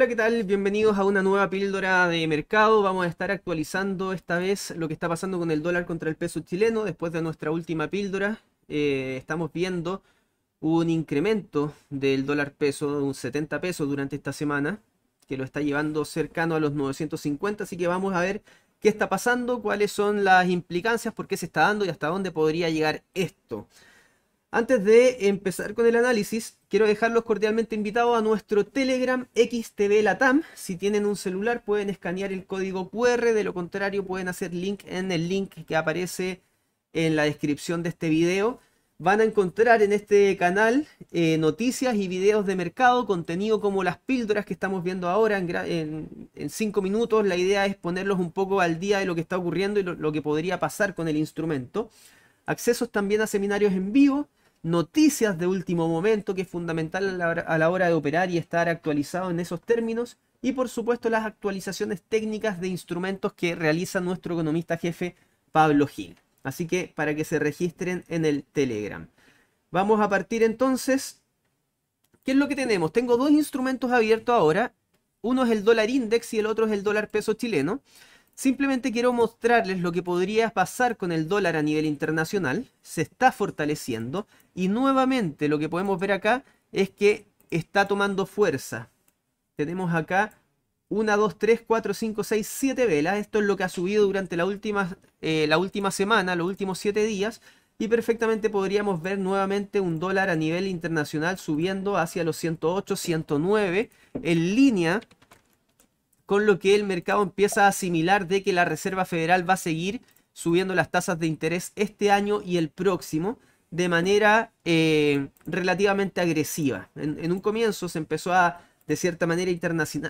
Hola, ¿qué tal? Bienvenidos a una nueva píldora de mercado. Vamos a estar actualizando esta vez lo que está pasando con el dólar contra el peso chileno. Después de nuestra última píldora, eh, estamos viendo un incremento del dólar peso de un 70 pesos durante esta semana, que lo está llevando cercano a los 950. Así que vamos a ver qué está pasando, cuáles son las implicancias, por qué se está dando y hasta dónde podría llegar esto. Antes de empezar con el análisis, quiero dejarlos cordialmente invitados a nuestro Telegram XTV Latam. Si tienen un celular pueden escanear el código QR, de lo contrario pueden hacer link en el link que aparece en la descripción de este video. Van a encontrar en este canal eh, noticias y videos de mercado, contenido como las píldoras que estamos viendo ahora en 5 minutos. La idea es ponerlos un poco al día de lo que está ocurriendo y lo que podría pasar con el instrumento. Accesos también a seminarios en vivo noticias de último momento, que es fundamental a la, hora, de operar y estar actualizado en esos términos. Y por supuesto las actualizaciones técnicas de instrumentos que realiza nuestro economista jefe Pablo Gil. Así que para que se registren en el Telegram. Vamos a partir entonces. ¿Qué es lo que tenemos? Tengo dos instrumentos abiertos ahora. Uno es el dólar index y el otro es el dólar peso chileno. Simplemente quiero mostrarles lo que podría pasar con el dólar a nivel internacional. Se está fortaleciendo y nuevamente lo que podemos ver acá es que está tomando fuerza. Tenemos acá 1, 2, 3, 4, 5, 6, 7 velas. Esto es lo que ha subido durante la última, eh, semana, los últimos 7 días. Y perfectamente podríamos ver nuevamente un dólar a nivel internacional subiendo hacia los 108, 109 en línea con lo que el mercado empieza a asimilar de que la Reserva Federal va a seguir subiendo las tasas de interés este año y el próximo de manera eh, relativamente agresiva. en, un comienzo se empezó a de cierta manera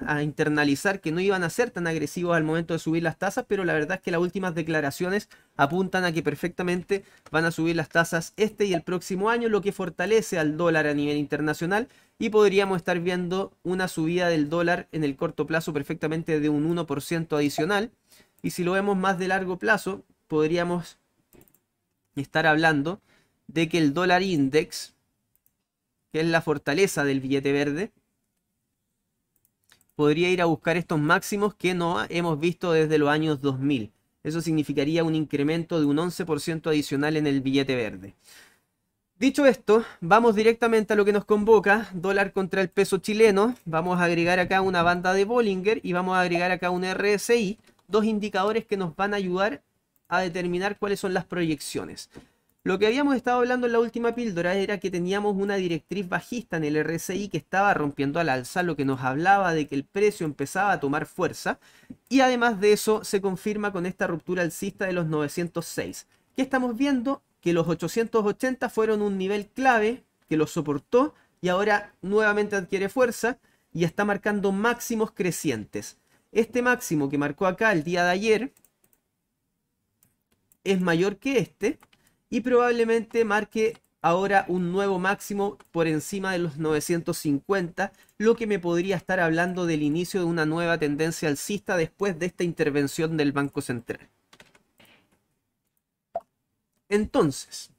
a internalizar que no iban a ser tan agresivos al momento de subir las tasas, pero la verdad es que las últimas declaraciones apuntan a que perfectamente van a subir las tasas este y el próximo año, lo que fortalece al dólar a nivel internacional y podríamos estar viendo una subida del dólar en el corto plazo perfectamente de un 1% adicional. Y si lo vemos más de largo plazo, podríamos estar hablando de que el dólar index, que es la fortaleza del billete verde, podría ir a buscar estos máximos que no hemos visto desde los años 2000. Eso significaría un incremento de un 11% adicional en el billete verde. Dicho esto, vamos directamente a lo que nos convoca, dólar contra el peso chileno. Vamos a agregar acá una banda de Bollinger y vamos a agregar acá un RSI, dos indicadores que nos van a ayudar a determinar cuáles son las proyecciones. Lo que habíamos estado hablando en la última píldora era que teníamos una directriz bajista en el RSI que estaba rompiendo al alza, lo que nos hablaba de que el precio empezaba a tomar fuerza. Y además de eso se confirma con esta ruptura alcista de los 906. ¿Qué estamos viendo? Que los 880 fueron un nivel clave que lo soportó y ahora nuevamente adquiere fuerza y está marcando máximos crecientes. Este máximo que marcó acá el día de ayer es mayor que este y probablemente marque ahora un nuevo máximo por encima de los 950, lo que me podría estar hablando del inicio de una nueva tendencia alcista después de esta intervención del Banco Central. Entonces,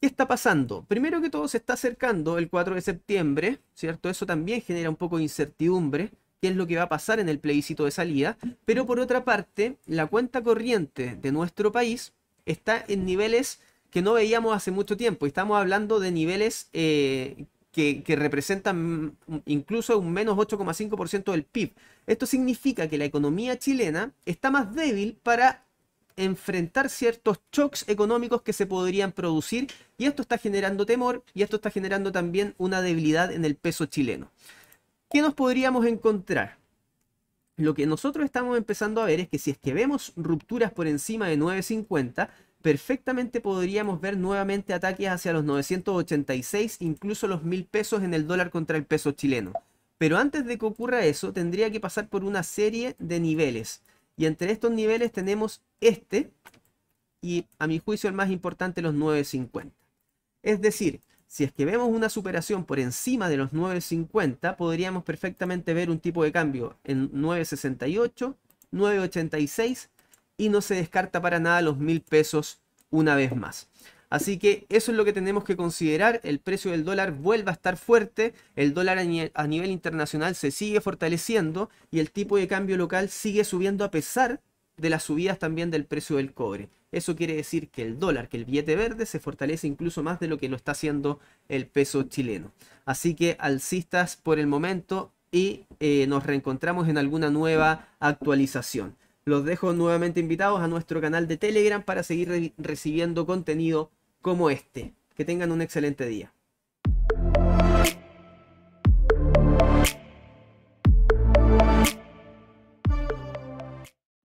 ¿qué está pasando? Primero que todo se está acercando el 4 de septiembre, ¿cierto? Eso también genera un poco de incertidumbre, qué es lo que va a pasar en el plebiscito de salida, pero por otra parte, la cuenta corriente de nuestro país está en niveles que no veíamos hace mucho tiempo. Estamos hablando de niveles eh, que, que, representan incluso un menos 8,5% del PIB. Esto significa que la economía chilena está más débil para enfrentar ciertos shocks económicos que se podrían producir y esto está generando temor y esto está generando también una debilidad en el peso chileno. ¿Qué nos podríamos encontrar? lo que nosotros estamos empezando a ver es que si es que vemos rupturas por encima de 950, perfectamente podríamos ver nuevamente ataques hacia los 986, incluso los 1000 pesos en el dólar contra el peso chileno. Pero antes de que ocurra eso, tendría que pasar por una serie de niveles. Y entre estos niveles tenemos este, y a mi juicio el más importante, los 950. Es decir, si es que vemos una superación por encima de los 9.50, podríamos perfectamente ver un tipo de cambio en 9.68, 9.86 y no se descarta para nada los 1.000 pesos una vez más. Así que eso es lo que tenemos que considerar. El precio del dólar vuelve a estar fuerte, el dólar a nivel internacional se sigue fortaleciendo y el tipo de cambio local sigue subiendo a pesar de las subidas también del precio del cobre. Eso quiere decir que el dólar, que el billete verde, se fortalece incluso más de lo que lo está haciendo el peso chileno. Así que alcistas por el momento y eh, nos reencontramos en alguna nueva actualización. Los dejo nuevamente invitados a nuestro canal de Telegram para seguir recibiendo contenido como este. Que tengan un excelente día.